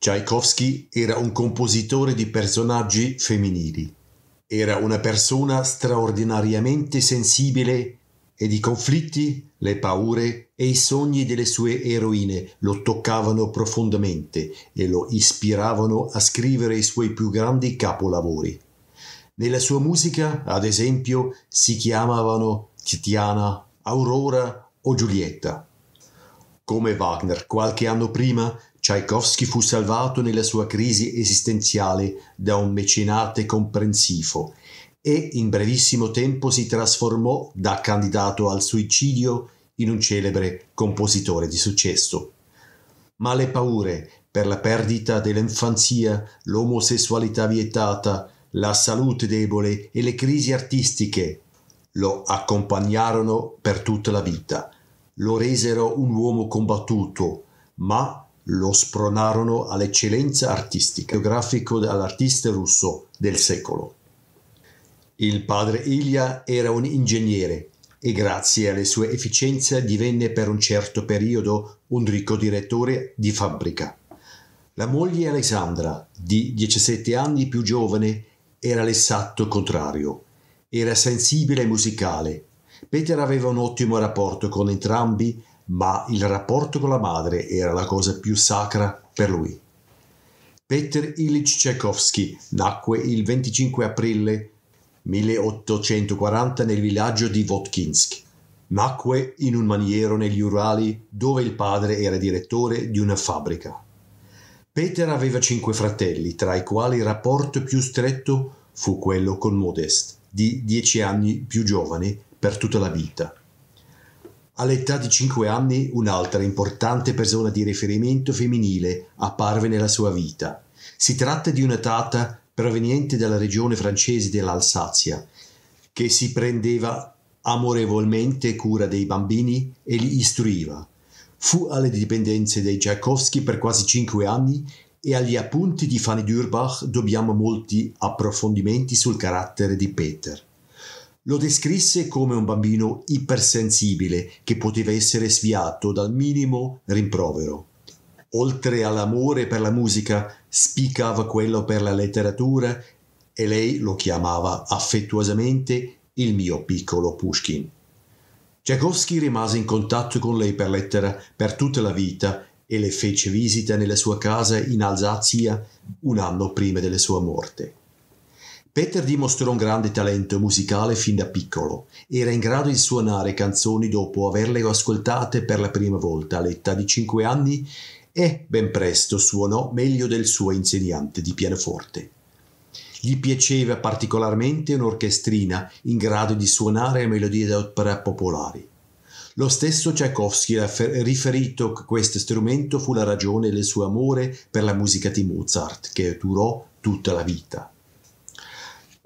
Tchaikovsky era un compositore di personaggi femminili. Era una persona straordinariamente sensibile e i conflitti, le paure e i sogni delle sue eroine lo toccavano profondamente e lo ispiravano a scrivere i suoi più grandi capolavori. Nella sua musica, ad esempio, si chiamavano Titiana, Aurora o Giulietta. Come Wagner qualche anno prima, Tchaikovsky fu salvato nella sua crisi esistenziale da un mecenate comprensivo e in brevissimo tempo si trasformò da candidato al suicidio in un celebre compositore di successo. Ma le paure per la perdita dell'infanzia, l'omosessualità vietata, la salute debole e le crisi artistiche lo accompagnarono per tutta la vita, lo resero un uomo combattuto, ma lo spronarono all'eccellenza artistica, biografico dell'artista russo del secolo. Il padre Ilia era un ingegnere e grazie alle sue efficienze divenne per un certo periodo un ricco direttore di fabbrica. La moglie Alessandra, di 17 anni più giovane, era l'esatto contrario. Era sensibile e musicale. Peter aveva un ottimo rapporto con entrambi ma il rapporto con la madre era la cosa più sacra per lui. Peter Ilich Tchaikovsky nacque il 25 aprile 1840 nel villaggio di Votkinsk. Nacque in un maniero negli Urali dove il padre era direttore di una fabbrica. Peter aveva cinque fratelli, tra i quali il rapporto più stretto fu quello con Modest, di dieci anni più giovane per tutta la vita. All'età di 5 anni un'altra importante persona di riferimento femminile apparve nella sua vita. Si tratta di una tata proveniente dalla regione francese dell'Alsazia, che si prendeva amorevolmente cura dei bambini e li istruiva. Fu alle dipendenze dei Tchaikovsky per quasi 5 anni e agli appunti di Fanny Durbach dobbiamo molti approfondimenti sul carattere di Peter. Lo descrisse come un bambino ipersensibile che poteva essere sviato dal minimo rimprovero. Oltre all'amore per la musica, spiccava quello per la letteratura e lei lo chiamava affettuosamente il mio piccolo Pushkin. Tchaikovsky rimase in contatto con lei per lettera per tutta la vita e le fece visita nella sua casa in Alsazia un anno prima della sua morte. Peter dimostrò un grande talento musicale fin da piccolo. Era in grado di suonare canzoni dopo averle ascoltate per la prima volta all'età di 5 anni e ben presto suonò meglio del suo insegnante di pianoforte. Gli piaceva particolarmente un'orchestrina in grado di suonare melodie d'opera popolari. Lo stesso Tchaikovsky ha riferito che questo strumento fu la ragione del suo amore per la musica di Mozart, che durò tutta la vita.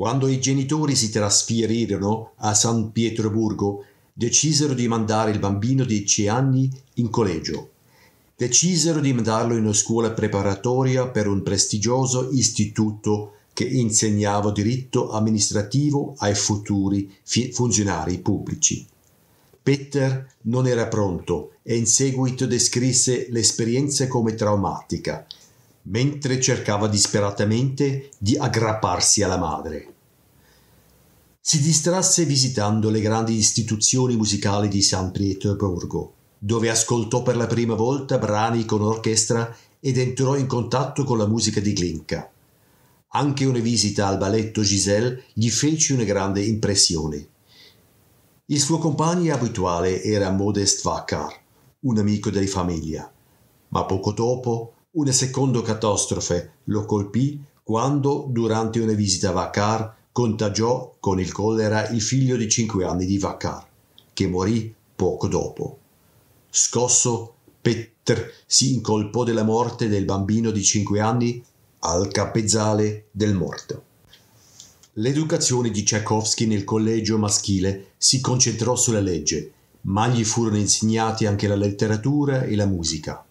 Quando i genitori si trasferirono a San Pietroburgo, decisero di mandare il bambino di 10 anni in collegio. Decisero di mandarlo in una scuola preparatoria per un prestigioso istituto che insegnava diritto amministrativo ai futuri funzionari pubblici. Peter non era pronto e in seguito descrisse l'esperienza come traumatica, mentre cercava disperatamente di aggrapparsi alla madre si distrasse visitando le grandi istituzioni musicali di San Pietroburgo, dove ascoltò per la prima volta brani con orchestra ed entrò in contatto con la musica di Glinka. Anche una visita al balletto Giselle gli fece una grande impressione. Il suo compagno abituale era Modest Vakar, un amico di famiglia, ma poco dopo una seconda catastrofe lo colpì quando, durante una visita a Vakar, contagiò con il collera il figlio di 5 anni di Vacar, che morì poco dopo. Scosso, Petr si incolpò della morte del bambino di 5 anni al capezzale del morto. L'educazione di Tchaikovsky nel collegio maschile si concentrò sulla legge, ma gli furono insegnati anche la letteratura e la musica.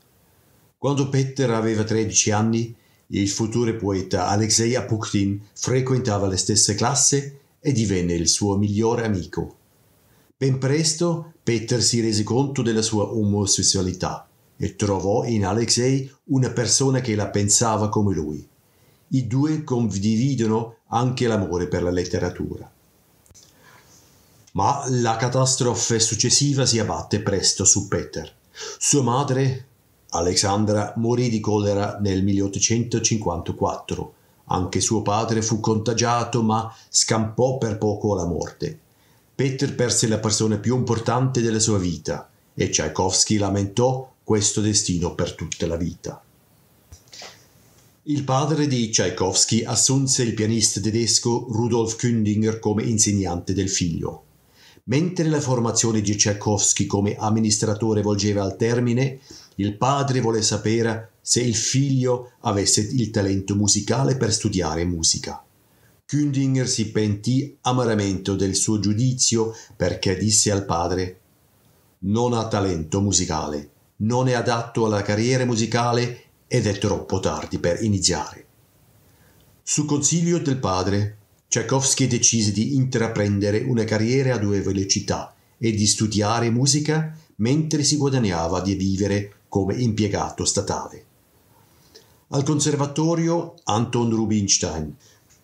Quando Petter aveva 13 anni, il futuro poeta Alexei Apukhtin frequentava le stesse classi e divenne il suo migliore amico. Ben presto Peter si rese conto della sua omosessualità e trovò in Alexei una persona che la pensava come lui. I due condividono anche l'amore per la letteratura. Ma la catastrofe successiva si abbatte presto su Peter. Sua madre, Alexandra morì di collera nel 1854. Anche suo padre fu contagiato ma scampò per poco alla morte. Peter perse la persona più importante della sua vita e Tchaikovsky lamentò questo destino per tutta la vita. Il padre di Tchaikovsky assunse il pianista tedesco Rudolf Kündinger come insegnante del figlio. Mentre la formazione di Tchaikovsky come amministratore volgeva al termine, il padre volle sapere se il figlio avesse il talento musicale per studiare musica. Kündinger si pentì amaramente del suo giudizio perché disse al padre Non ha talento musicale, non è adatto alla carriera musicale ed è troppo tardi per iniziare. Su consiglio del padre, Tchaikovsky decise di intraprendere una carriera a due velocità e di studiare musica mentre si guadagnava di vivere come impiegato statale. Al conservatorio Anton Rubinstein,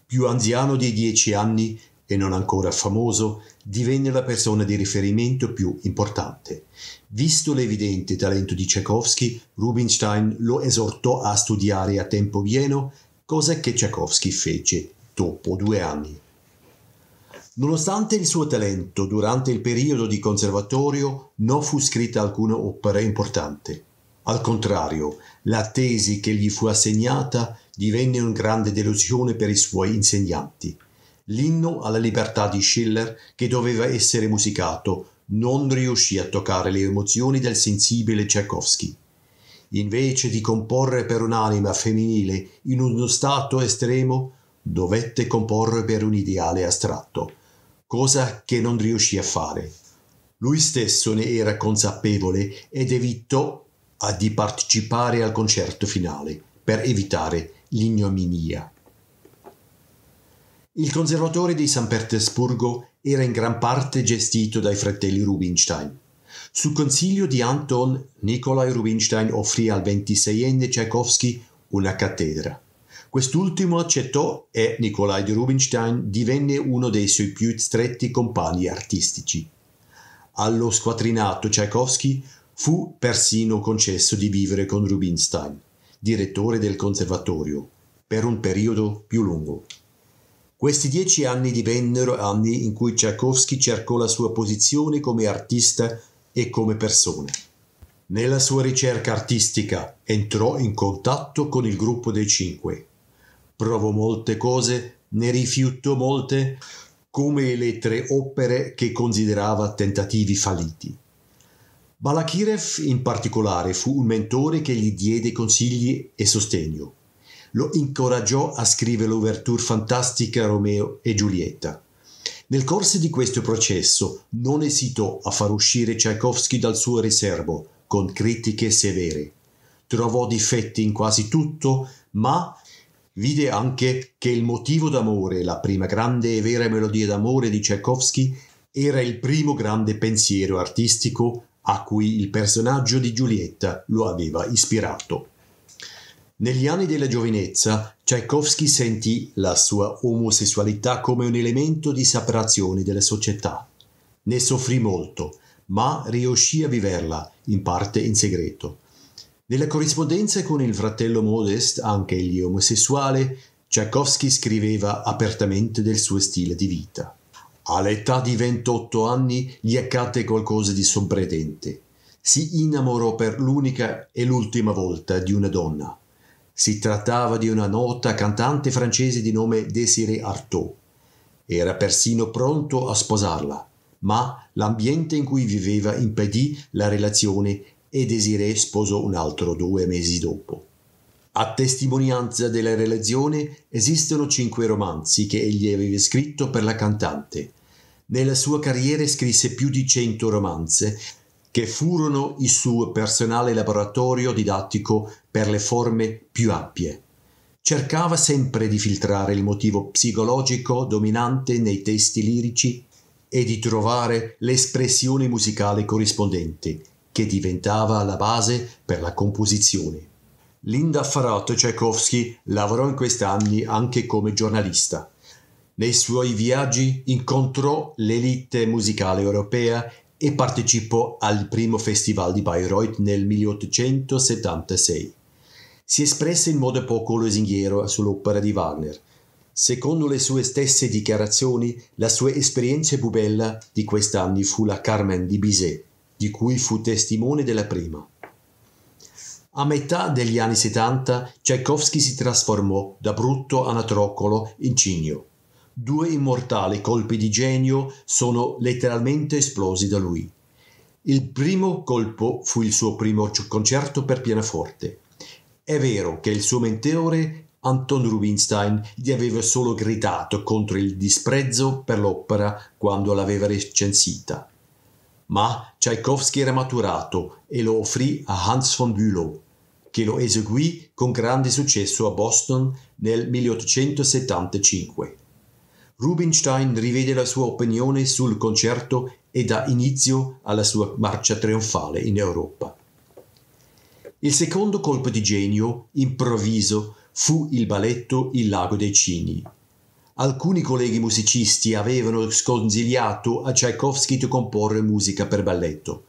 più anziano di dieci anni e non ancora famoso, divenne la persona di riferimento più importante. Visto l'evidente talento di Tchaikovsky, Rubinstein lo esortò a studiare a tempo pieno, cosa che Tchaikovsky fece dopo due anni. Nonostante il suo talento, durante il periodo di conservatorio non fu scritta alcuna opera importante. Al contrario, la tesi che gli fu assegnata divenne una grande delusione per i suoi insegnanti. L'inno alla libertà di Schiller, che doveva essere musicato, non riuscì a toccare le emozioni del sensibile Tchaikovsky. Invece di comporre per un'anima femminile in uno stato estremo, dovette comporre per un ideale astratto, cosa che non riuscì a fare. Lui stesso ne era consapevole ed evitò a di partecipare al concerto finale per evitare l'ignominia. Il conservatore di San Petersburgo era in gran parte gestito dai fratelli Rubinstein. Su consiglio di Anton, Nikolai Rubinstein offrì al 26enne Tchaikovsky una cattedra. Quest'ultimo accettò e Nikolai di Rubinstein divenne uno dei suoi più stretti compagni artistici. Allo squadrinato Tchaikovsky Fu persino concesso di vivere con Rubinstein, direttore del conservatorio, per un periodo più lungo. Questi dieci anni divennero anni in cui Tchaikovsky cercò la sua posizione come artista e come persona. Nella sua ricerca artistica entrò in contatto con il gruppo dei cinque. Provò molte cose, ne rifiutò molte, come le tre opere che considerava tentativi falliti. Balakirev in particolare fu un mentore che gli diede consigli e sostegno. Lo incoraggiò a scrivere l'ouverture fantastica Romeo e Giulietta. Nel corso di questo processo non esitò a far uscire Tchaikovsky dal suo riservo con critiche severe. Trovò difetti in quasi tutto, ma vide anche che il motivo d'amore, la prima grande e vera melodia d'amore di Tchaikovsky, era il primo grande pensiero artistico a cui il personaggio di Giulietta lo aveva ispirato. Negli anni della giovinezza, Tchaikovsky sentì la sua omosessualità come un elemento di separazione della società. Ne soffrì molto, ma riuscì a viverla, in parte in segreto. Nella corrispondenza con il fratello Modest, anche egli omosessuale, Tchaikovsky scriveva apertamente del suo stile di vita. All'età di 28 anni gli accadde qualcosa di sorprendente. Si innamorò per l'unica e l'ultima volta di una donna. Si trattava di una nota cantante francese di nome Desiree Artaud. Era persino pronto a sposarla, ma l'ambiente in cui viveva impedì la relazione e Desiree sposò un altro due mesi dopo. A testimonianza della relazione esistono cinque romanzi che egli aveva scritto per la cantante. Nella sua carriera scrisse più di cento romanze che furono il suo personale laboratorio didattico per le forme più ampie. Cercava sempre di filtrare il motivo psicologico dominante nei testi lirici e di trovare l'espressione musicale corrispondente, che diventava la base per la composizione. Linda Farotto Tchaikovsky lavorò in questi anni anche come giornalista. Nei suoi viaggi incontrò l'elite musicale europea e partecipò al primo festival di Bayreuth nel 1876. Si espresse in modo poco lusinghiero sull'opera di Wagner. Secondo le sue stesse dichiarazioni, la sua esperienza più bella di questi anni fu la Carmen di Bizet, di cui fu testimone della prima. A metà degli anni 70 Tchaikovsky si trasformò da brutto anatrocolo in cigno. Due immortali colpi di genio sono letteralmente esplosi da lui. Il primo colpo fu il suo primo concerto per pianoforte. È vero che il suo mentore Anton Rubinstein gli aveva solo gridato contro il disprezzo per l'opera quando l'aveva recensita. Ma Tchaikovsky era maturato e lo offrì a Hans von Bülow che lo eseguì con grande successo a Boston nel 1875. Rubinstein rivede la sua opinione sul concerto e dà inizio alla sua marcia trionfale in Europa. Il secondo colpo di genio, improvviso, fu il balletto Il lago dei Cini. Alcuni colleghi musicisti avevano sconsigliato a Tchaikovsky di comporre musica per balletto.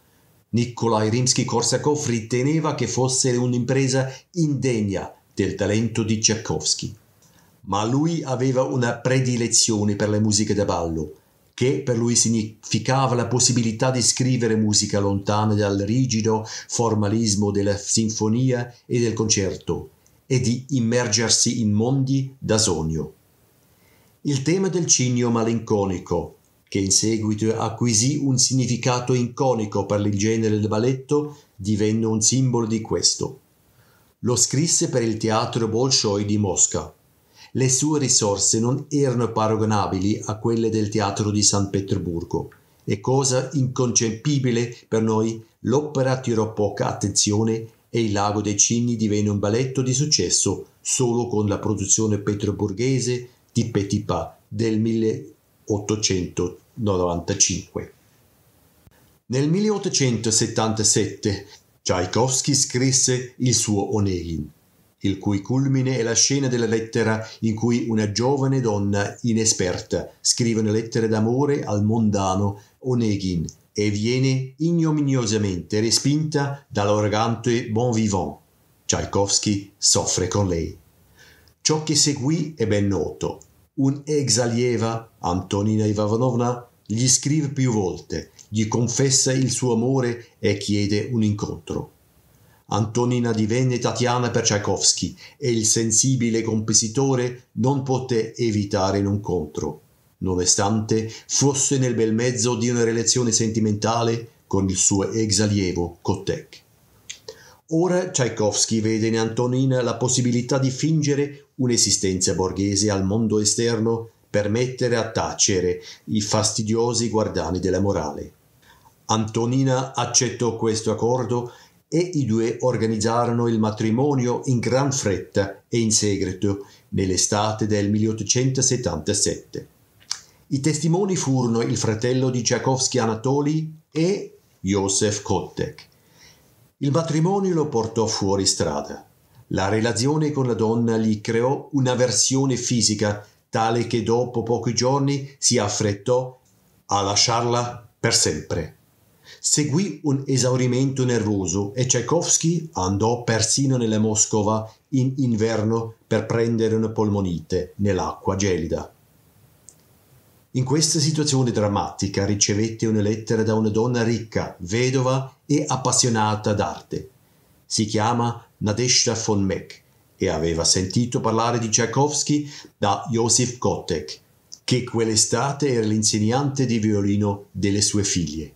Nikolai Rimsky-Korsakov riteneva che fosse un'impresa indegna del talento di Tchaikovsky. Ma lui aveva una predilezione per le musiche da ballo, che per lui significava la possibilità di scrivere musica lontana dal rigido formalismo della sinfonia e del concerto e di immergersi in mondi da sogno. Il tema del cigno malinconico che in seguito acquisì un significato iconico per il genere del balletto, divenne un simbolo di questo. Lo scrisse per il teatro Bolshoi di Mosca. Le sue risorse non erano paragonabili a quelle del teatro di San Pietroburgo e cosa inconcepibile per noi, l'opera attirò poca attenzione e il Lago dei Cigni divenne un balletto di successo solo con la produzione petroburghese di Petipa del 1800. 1995. Nel 1877 Tchaikovsky scrisse il suo Onegin, il cui culmine è la scena della lettera in cui una giovane donna inesperta scrive una lettera d'amore al mondano Onegin e viene ignominiosamente respinta dall'arrogante bon vivant. Tchaikovsky soffre con lei. Ciò che seguì è ben noto un ex allieva Antonina Ivanovna, gli scrive più volte, gli confessa il suo amore e chiede un incontro. Antonina divenne Tatiana per Tchaikovsky e il sensibile compositore non poté evitare l'incontro, nonostante fosse nel bel mezzo di una relazione sentimentale con il suo ex allievo Kotek. Ora Tchaikovsky vede in Antonina la possibilità di fingere un'esistenza borghese al mondo esterno per mettere a tacere i fastidiosi guardiani della morale. Antonina accettò questo accordo e i due organizzarono il matrimonio in gran fretta e in segreto nell'estate del 1877. I testimoni furono il fratello di Tchaikovsky Anatoly e Josef Kotek. Il matrimonio lo portò fuori strada. La relazione con la donna gli creò una versione fisica, tale che dopo pochi giorni si affrettò a lasciarla per sempre. Seguì un esaurimento nervoso e Tchaikovsky andò persino nella Moscova in inverno per prendere una polmonite nell'acqua gelida. In questa situazione drammatica ricevette una lettera da una donna ricca, vedova e appassionata d'arte. Si chiama Nadeshda von Meck e aveva sentito parlare di Tchaikovsky da Josef Kotek, che quell'estate era l'insegnante di violino delle sue figlie.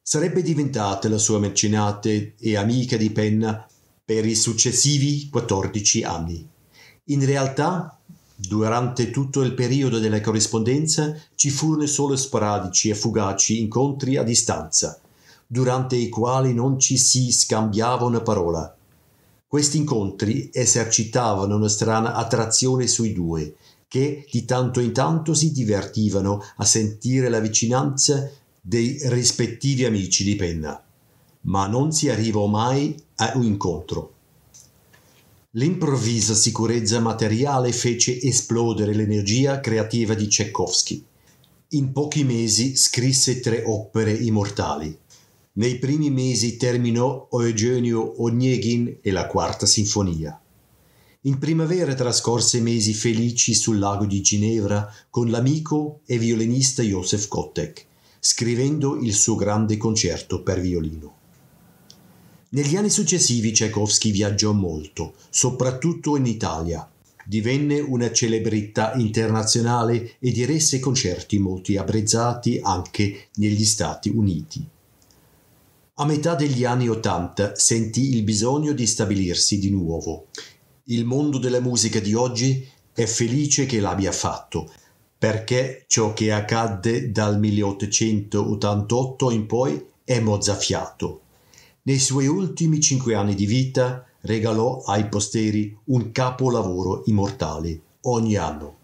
Sarebbe diventata la sua mecenate e amica di penna per i successivi 14 anni. In realtà, durante tutto il periodo della corrispondenza ci furono solo sporadici e fugaci incontri a distanza, durante i quali non ci si scambiava una parola questi incontri esercitavano una strana attrazione sui due, che di tanto in tanto si divertivano a sentire la vicinanza dei rispettivi amici di penna, ma non si arrivò mai a un incontro. L'improvvisa sicurezza materiale fece esplodere l'energia creativa di Tchaikovsky. In pochi mesi scrisse tre opere immortali. Nei primi mesi terminò Eugenio Onegin e la Quarta Sinfonia. In primavera trascorse mesi felici sul lago di Ginevra con l'amico e violinista Josef Kotek, scrivendo il suo grande concerto per violino. Negli anni successivi Tchaikovsky viaggiò molto, soprattutto in Italia. Divenne una celebrità internazionale e diresse concerti molto apprezzati anche negli Stati Uniti. A metà degli anni Ottanta sentì il bisogno di stabilirsi di nuovo. Il mondo della musica di oggi è felice che l'abbia fatto, perché ciò che accadde dal 1888 in poi è mozzafiato. Nei suoi ultimi cinque anni di vita regalò ai posteri un capolavoro immortale ogni anno.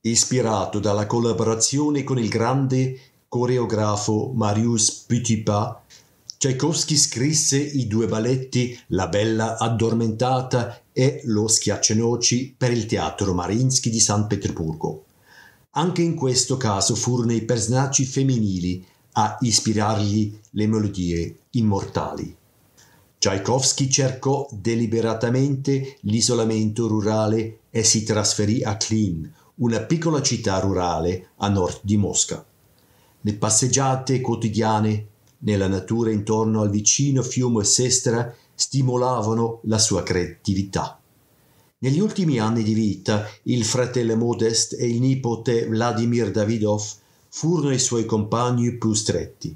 Ispirato dalla collaborazione con il grande coreografo Marius Petipa, Tchaikovsky scrisse i due balletti La Bella Addormentata e Lo Schiaccianoci per il Teatro Marinsky di San Pietroburgo. Anche in questo caso furono i personaggi femminili a ispirargli le melodie immortali. Tchaikovsky cercò deliberatamente l'isolamento rurale e si trasferì a Klin, una piccola città rurale a nord di Mosca. Le passeggiate quotidiane nella natura intorno al vicino fiume Sestra stimolavano la sua creatività. Negli ultimi anni di vita, il fratello Modest e il nipote Vladimir Davidov furono i suoi compagni più stretti.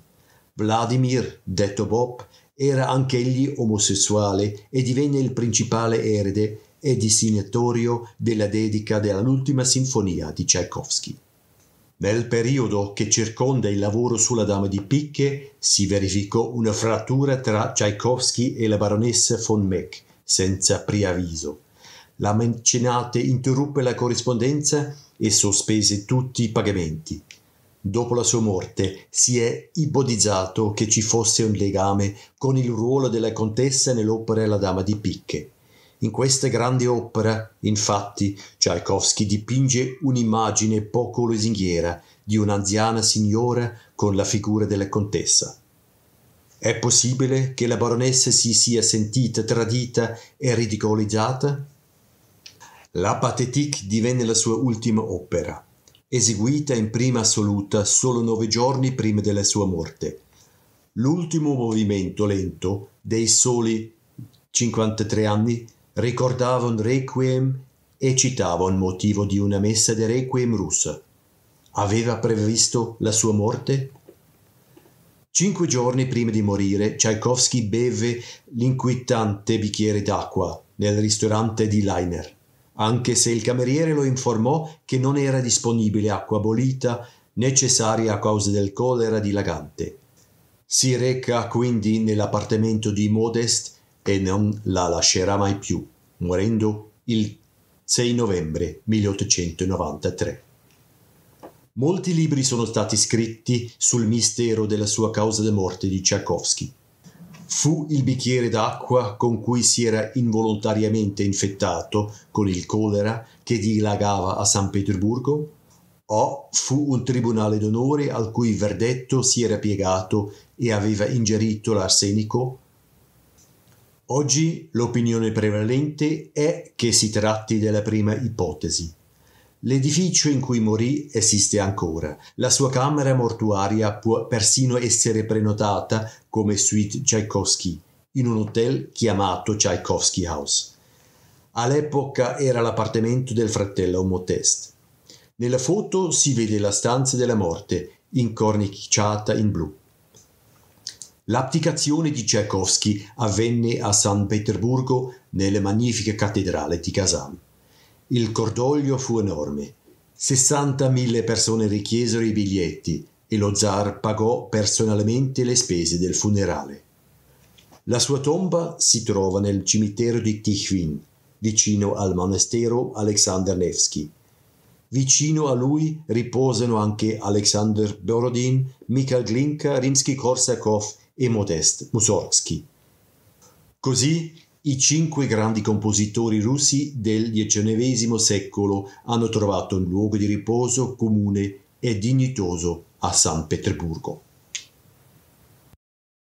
Vladimir, detto Bob, era anch'egli omosessuale e divenne il principale erede e disegnatorio della dedica dell'ultima sinfonia di Tchaikovsky. Nel periodo che circonda il lavoro sulla Dama di Picche si verificò una frattura tra Tchaikovsky e la baronessa von Meck, senza preavviso. La mencinata interruppe la corrispondenza e sospese tutti i pagamenti. Dopo la sua morte si è ipotizzato che ci fosse un legame con il ruolo della contessa nell'opera La Dama di Picche. In queste grandi opere, infatti, Tchaikovsky dipinge un'immagine poco lusinghiera di un'anziana signora con la figura della contessa. È possibile che la baronessa si sia sentita tradita e ridicolizzata? La Pathétique divenne la sua ultima opera, eseguita in prima assoluta solo nove giorni prima della sua morte. L'ultimo movimento lento, dei soli 53 anni, ricordava un requiem e citava un motivo di una messa di requiem russa. Aveva previsto la sua morte? Cinque giorni prima di morire, Tchaikovsky beve l'inquietante bicchiere d'acqua nel ristorante di Leiner, anche se il cameriere lo informò che non era disponibile acqua bollita necessaria a causa del colera dilagante. Si reca quindi nell'appartamento di Modest e non la lascerà mai più, morendo il 6 novembre 1893. Molti libri sono stati scritti sul mistero della sua causa di morte di Tchaikovsky. Fu il bicchiere d'acqua con cui si era involontariamente infettato con il colera che dilagava a San Pietroburgo? O fu un tribunale d'onore al cui verdetto si era piegato e aveva ingerito l'arsenico Oggi l'opinione prevalente è che si tratti della prima ipotesi. L'edificio in cui morì esiste ancora. La sua camera mortuaria può persino essere prenotata come suite Tchaikovsky in un hotel chiamato Tchaikovsky House. All'epoca era l'appartamento del fratello Motest. Nella foto si vede la stanza della morte, incorniciata in blu. L'abdicazione di Tchaikovsky avvenne a San Pietroburgo nella magnifica cattedrale di Kazan. Il cordoglio fu enorme. 60.000 persone richiesero i biglietti e lo zar pagò personalmente le spese del funerale. La sua tomba si trova nel cimitero di Tichvin, vicino al monastero Alexander Nevsky. Vicino a lui riposano anche Alexander Borodin, Mikhail Glinka, Rimsky-Korsakov e Modest Mussorgsky. Così i cinque grandi compositori russi del XIX secolo hanno trovato un luogo di riposo comune e dignitoso a San Pietroburgo.